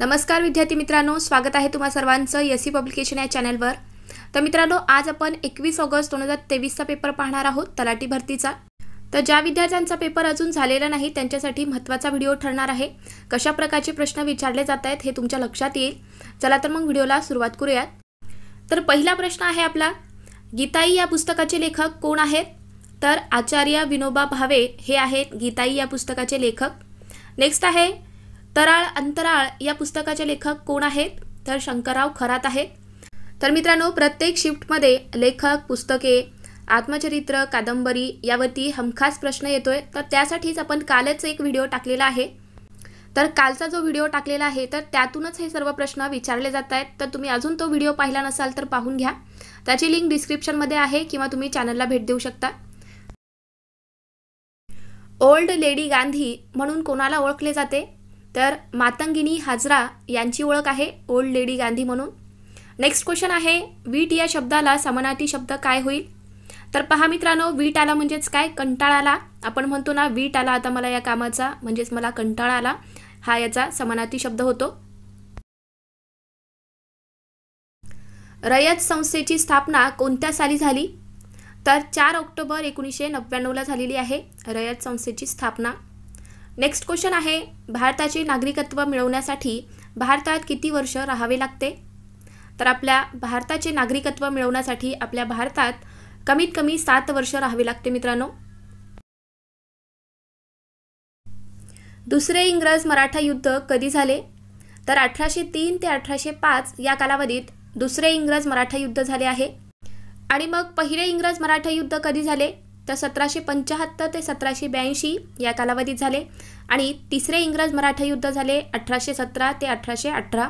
नमस्कार विद्यार्थी मित्रांनो स्वागत आहे तुम्हा सर्वांचं एस सी पब्लिकेशन या चॅनलवर तर मित्रांनो आज आपण एकवीस ऑगस्ट दोन हजार तेवीसचा पेपर पाहणार आहोत तलाठी भरतीचा तर ज्या विद्यार्थ्यांचा पेपर अजून झालेला नाही त्यांच्यासाठी महत्त्वाचा व्हिडिओ ठरणार आहे कशा प्रकारचे प्रश्न विचारले जात आहेत हे तुमच्या लक्षात येईल चला तर मग व्हिडिओला सुरुवात करूयात तर पहिला प्रश्न आहे आपला गीताई या पुस्तकाचे लेखक कोण आहेत तर आचार्य विनोबा भावे हे आहेत गीताई या पुस्तकाचे लेखक नेक्स्ट आहे तराळ अंतराळ या पुस्तकाचे लेखक कोण आहेत तर शंकरराव खरात आहेत तर मित्रांनो प्रत्येक शिफ्टमध्ये लेखक पुस्तके आत्मचरित्र कादंबरी यावरती हमखास प्रश्न येतोय तर त्यासाठीच आपण कालच एक व्हिडिओ टाकलेला आहे तर कालचा जो व्हिडिओ टाकलेला आहे तर त्यातूनच हे सर्व प्रश्न विचारले जात आहेत तर तुम्ही अजून तो व्हिडिओ पाहिला नसाल तर पाहून घ्या त्याची लिंक डिस्क्रिप्शनमध्ये आहे किंवा तुम्ही चॅनलला भेट देऊ शकता ओल्ड लेडी गांधी म्हणून कोणाला ओळखले जाते तर मातंगिनी हाजरा यांची ओळख आहे ओल्ड लेडी गांधी म्हणून नेक्स्ट क्वेश्चन आहे वीट या शब्दाला समानार्थी शब्द काय होईल तर पहा मित्रांनो वीट आला म्हणजेच काय कंटाळा आला आपण म्हणतो ना वीट आला आता मला या कामाचा म्हणजेच मला कंटाळा आला हा याचा समानार्थी शब्द होतो रयत संस्थेची स्थापना कोणत्या साली झाली तर चार ऑक्टोबर एकोणीसशे नव्याण्णवला झालेली आहे रयत संस्थेची स्थापना नेक्स्ट क्वेश्चन आहे भारताचे नागरिकत्व मिळवण्यासाठी भारतात किती वर्ष राहावे लागते तर आपल्या भारताचे नागरिकत्व मिळवण्यासाठी आपल्या भारतात कमीत कमी सात वर्ष राहावे लागते मित्रांनो दुसरे इंग्रज मराठा युद्ध कधी झाले तर अठराशे तीन ते अठराशे पाच या कालावधीत दुसरे इंग्रज मराठा युद्ध झाले आहे आणि मग पहिले इंग्रज मराठा युद्ध कधी झाले तर सतराशे पंचाहत्तर ते सतराशे ब्याऐंशी या कालावधीत झाले आणि तिसरे इंग्रज मराठा युद्ध झाले अठराशे सतरा ते अठराशे अठरा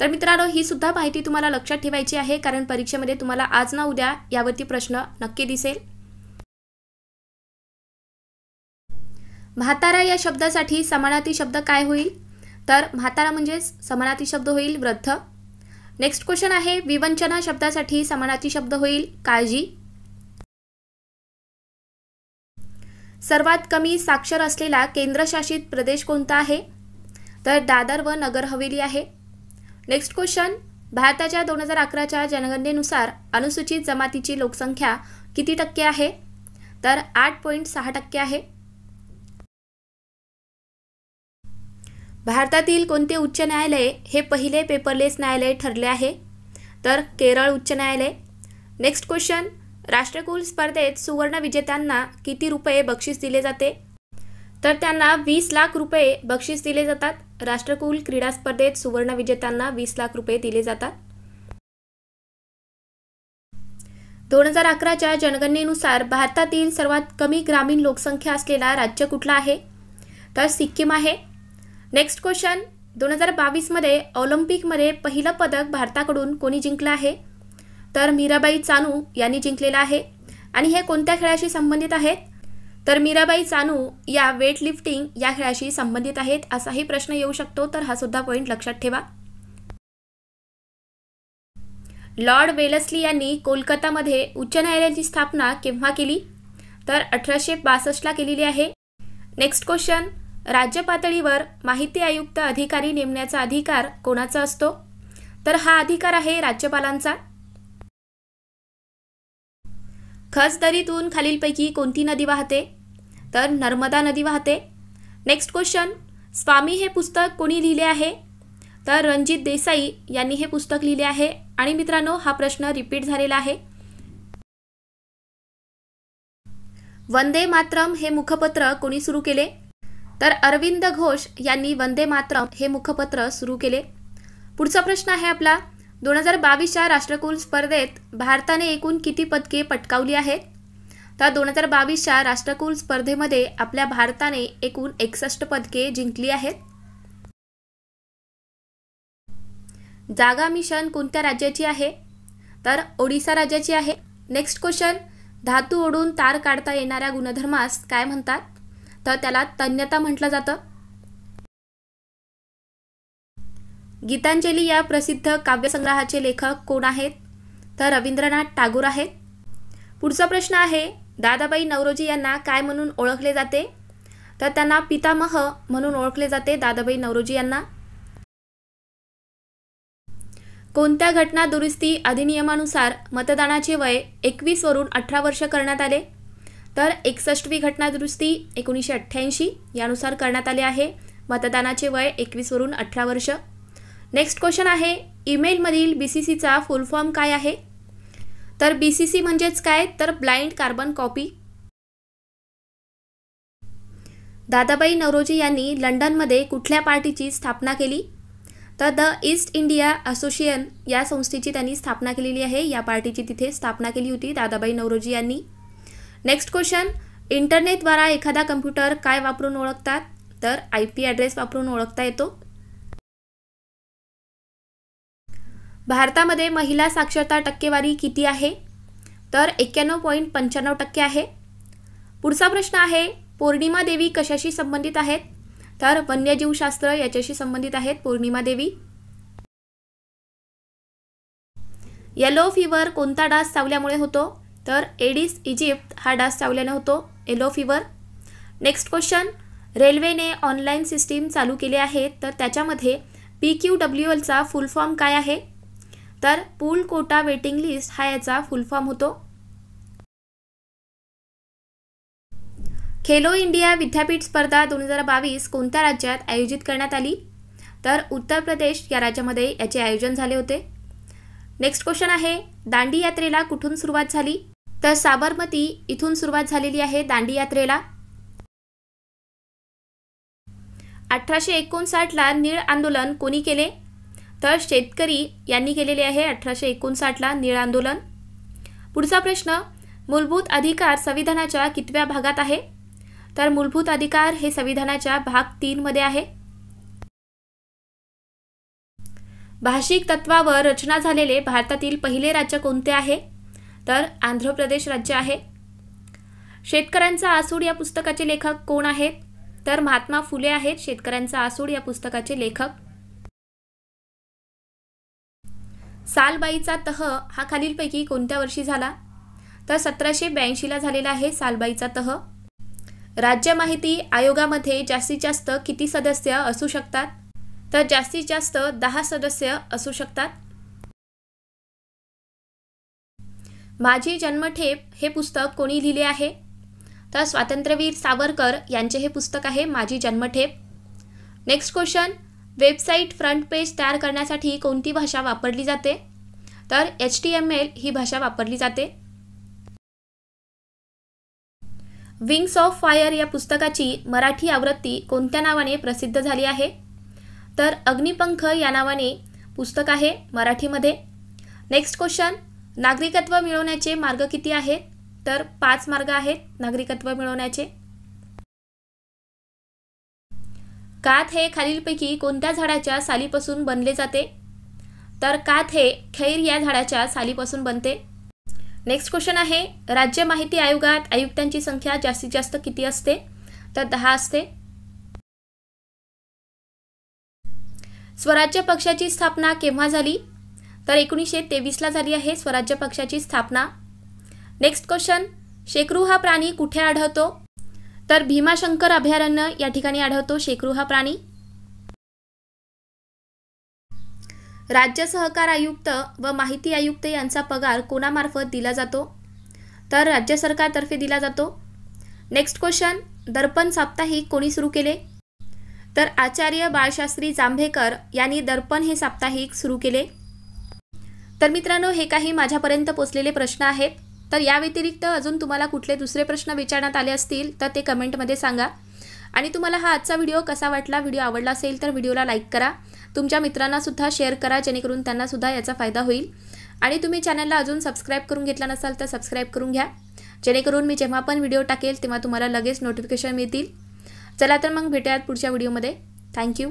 तर मित्रांनो ही सुद्धा माहिती तुम्हाला लक्षात ठेवायची आहे कारण परीक्षेमध्ये तुम्हाला आज ना उद्या यावरती प्रश्न नक्की दिसेल म्हातारा या शब्दासाठी समानाती शब्द काय होईल तर म्हातारा म्हणजेच समानार्थी शब्द होईल वृद्ध नेक्स्ट क्वेश्चन आहे विवंचना शब्दासाठी समानाती शब्द होईल काळजी सर्वात कमी साक्षर असलेला केंद्रशासित प्रदेश कोणता आहे तर दादर व नगर हवेली आहे नेक्स्ट क्वेश्चन भारताच्या दोन हजार अकराच्या जनगणनेनुसार अनुसूचित जमातीची लोकसंख्या किती टक्के आहे तर आठ पॉईंट सहा टक्के आहे भारतातील कोणते उच्च न्यायालय हे पहिले पेपरलेस न्यायालय ठरले आहे तर केरळ उच्च न्यायालय नेक्स्ट क्वेश्चन राष्ट्रकुल स्पर्धेत सुवर्ण विजेत्यांना किती रुपये बक्षीस दिले जाते तर त्यांना वीस लाख रुपये बक्षीस दिले जातात राष्ट्रकुल क्रीडा स्पर्धेत सुवर्ण विजेत्यांना वीस लाख रुपये दिले जातात दोन हजार अकराच्या जनगणनेनुसार भारतातील सर्वात कमी ग्रामीण लोकसंख्या असलेला राज्य कुठला आहे तर सिक्कीम आहे नेक्स्ट क्वेश्चन दोन हजार बावीसमध्ये ऑलिम्पिकमध्ये पहिलं पदक भारताकडून कोणी जिंकलं आहे तर मीराबाई चानू यांनी जिंकलेला आहे आणि हे कोणत्या खेळाशी संबंधित आहेत तर मीराबाई चानू या वेट लिफ्टिंग या खेळाशी संबंधित आहेत असाही प्रश्न येऊ शकतो तर हा सुद्धा पॉईंट लक्षात ठेवा लॉर्ड वेलस्ली यांनी कोलकातामध्ये उच्च न्यायालयाची स्थापना केव्हा केली तर अठराशे बासष्टला केलेली आहे नेक्स्ट क्वेश्चन राज्य पातळीवर माहिती आयुक्त अधिकारी नेमण्याचा अधिकार कोणाचा असतो तर हा अधिकार आहे राज्यपालांचा खच खालीलपैकी कोणती नदी वाहते तर नर्मदा नदी वाहते नेक्स्ट क्वेश्चन स्वामी हे पुस्तक कोणी लिहिले आहे तर रणजित देसाई यांनी हे पुस्तक लिहिले आहे आणि मित्रांनो हा प्रश्न रिपीट झालेला आहे वंदे मातरम हे मुखपत्र कोणी सुरू केले तर अरविंद घोष यांनी वंदे मातरम हे मुखपत्र सुरू केले पुढचा प्रश्न आहे आपला दोन हजार बावीसच्या राष्ट्रकुल स्पर्धेत भारताने एकूण किती पदके पटकावली आहेत तर दोन हजार बावीसच्या राष्ट्रकुल स्पर्धेमध्ये आपल्या भारताने एकूण एकसष्ट पदके जिंकली आहेत जागा मिशन कोणत्या राज्याची आहे तर ओडिसा राज्याची आहे नेक्स्ट क्वेश्चन धातू ओढून तार काढता येणाऱ्या गुणधर्मास काय म्हणतात तर त्याला तन्यता म्हटलं जातं गीतांजली या प्रसिद्ध काव्यसंग्रहाचे लेखक कोण आहेत तर रवींद्रनाथ टागोर आहेत पुढचा प्रश्न आहे दादाबाई नवरोजी यांना काय म्हणून ओळखले जाते तर त्यांना पितामह म्हणून ओळखले जाते दादाबाई नवरोजी यांना कोणत्या घटना दुरुस्ती अधिनियमानुसार मतदानाचे वय एकवीसवरून वरून अठरा वर्ष करण्यात आले तर एकसष्टवी घटना दुरुस्ती एकोणीसशे अठ्ठ्याऐंशी यानुसार करण्यात आले आहे मतदानाचे वय एकवीसवरून अठरा वर्ष नेक्स्ट क्वेश्चन आहे ईमेलमधील बी सी सीचा फुल फॉर्म काय आहे तर बी सी सी म्हणजेच काय तर blind carbon copy Dadabhai Naoroji यांनी लंडनमध्ये कुठल्या पार्टीची स्थापना केली तर द ईस्ट इंडिया असोसिएशन या संस्थेची त्यांनी स्थापना केलेली आहे या पार्टीची तिथे स्थापना केली होती दादाबाई नवरोजी यांनी नेक्स्ट क्वेश्चन इंटरनेटद्वारा एखादा कम्प्युटर काय वापरून ओळखतात तर आय पी ॲड्रेस वापरून ओळखता येतो भारतामध्ये महिला साक्षरता टक्केवारी किती आहे तर एक्क्याण्णव पॉईंट पंच्याण्णव टक्के आहे पुढचा प्रश्न आहे पौर्णिमा देवी कशाशी संबंधित आहेत तर वन्यजीवशास्त्र याच्याशी संबंधित आहेत पौर्णिमा देवी येलो फिवर कोणता डास चावल्यामुळे होतो तर एडिस इजिप्त हा डास चावल्याने होतो येलो फिवर नेक्स्ट क्वेश्चन रेल्वेने ऑनलाईन सिस्टीम चालू केली आहे तर त्याच्यामध्ये पी क्यू डब्ल्यू एलचा फुल फॉर्म काय आहे तर पूल कोटा वेटिंग लिस्ट हा याचा फुल फॉर्म होतो खेलो इंडिया विद्यापीठ स्पर्धा दोन हजार बावीस कोणत्या राज्यात आयोजित करण्यात आली तर उत्तर प्रदेश या राज्यामध्ये याचे आयोजन झाले होते नेक्स्ट क्वेश्चन आहे दांडी यात्रेला कुठून सुरुवात झाली तर साबरमती इथून सुरुवात झालेली आहे दांडी यात्रेला अठराशे एकोणसाठला नीळ आंदोलन कोणी केले तर शेतकरी यांनी केलेले आहे अठराशे एकोणसाठला निळ आंदोलन पुढचा प्रश्न मूलभूत अधिकार संविधानाच्या कितव्या भागात आहे तर मूलभूत अधिकार हे संविधानाच्या भाग तीनमध्ये आहे भाषिक तत्वावर रचना झालेले भारतातील पहिले राज्य कोणते आहे तर आंध्र प्रदेश राज्य आहे शेतकऱ्यांचा आसूड या पुस्तकाचे लेखक कोण आहेत तर महात्मा फुले आहेत शेतकऱ्यांचा आसूड या पुस्तकाचे लेखक सालबाईचा तह हा खालीलपैकी कोणत्या वर्षी झाला तर सतराशे ब्याऐंशीला झालेला आहे सालबाईचा तह राज्य माहिती आयोगामध्ये जास्तीत जास्त किती सदस्य असू शकतात तर जास्तीत जास्त दहा सदस्य असू शकतात माझी जन्मठेप हे पुस्तक कोणी लिहिले आहे तर स्वातंत्र्यवीर सावरकर यांचे हे पुस्तक आहे माझी जन्मठेप next question website front page तयार करण्यासाठी कोणती भाषा वापरली जाते तर एच टी एम एल ही भाषा वापरली जाते विंग्स ऑफ फायर या पुस्तकाची मराठी आवृत्ती कोणत्या नावाने प्रसिद्ध झाली आहे तर अग्निपंख या नावाने पुस्तक आहे मराठीमध्ये नेक्स्ट क्वेश्चन नागरिकत्व मिळवण्याचे मार्ग किती आहेत तर पाच मार्ग आहेत नागरिकत्व मिळवण्याचे काथ हे खालीलपैकी कोणत्या झाडाच्या सालीपासून बनले जाते तर कात हे खैर या झाडाच्या सालीपासून बनते नेक्स्ट क्वेश्चन आहे राज्य माहिती आयोगात आयुक्तांची संख्या जास्तीत जास्त किती असते तर दहा असते स्वराज्य पक्षाची स्थापना केव्हा झाली तर एकोणीसशे तेवीसला झाली आहे स्वराज्य पक्षाची स्थापना नेक्स्ट क्वेश्चन शेकरू हा प्राणी कुठे आढळतो तर भीमाशंकर अभयारण्य या ठिकाणी आढळतो शेकरू हा प्राणी राज्य सहकार आयुक्त व माहिती आयुक्त यांचा पगार कोणामार्फत दिला जातो तर राज्य सरकारतर्फे दिला जातो नेक्स्ट क्वेश्चन दर्पण साप्ताहिक कोणी सुरू केले तर आचार्य बाळशास्त्री जांभेकर यांनी दर्पण हे साप्ताहिक सुरू केले तर मित्रांनो हे काही माझ्यापर्यंत पोचलेले प्रश्न आहेत तर या व्यतिरिक्त अजून तुम्हाला कुठले दुसरे प्रश्न विचारण्यात आले असतील तर ते कमेंटमध्ये सांगा आणि तुम्हाला हा आजचा व्हिडिओ कसा वाटला व्हिडिओ आवडला असेल तर व्हिडिओला लाईक करा तुमच्या मित्रांनासुद्धा शेअर करा जेणेकरून त्यांनासुद्धा याचा फायदा होईल आणि तुम्ही चॅनलला अजून सबस्क्राईब करून घेतला नसाल तर सबस्क्राईब करून घ्या जेणेकरून मी जेव्हा पण व्हिडिओ टाकेल तेव्हा तुम्हाला लगेच नोटिफिकेशन मिळतील चला तर मग भेटूयात पुढच्या व्हिडिओमध्ये थँक्यू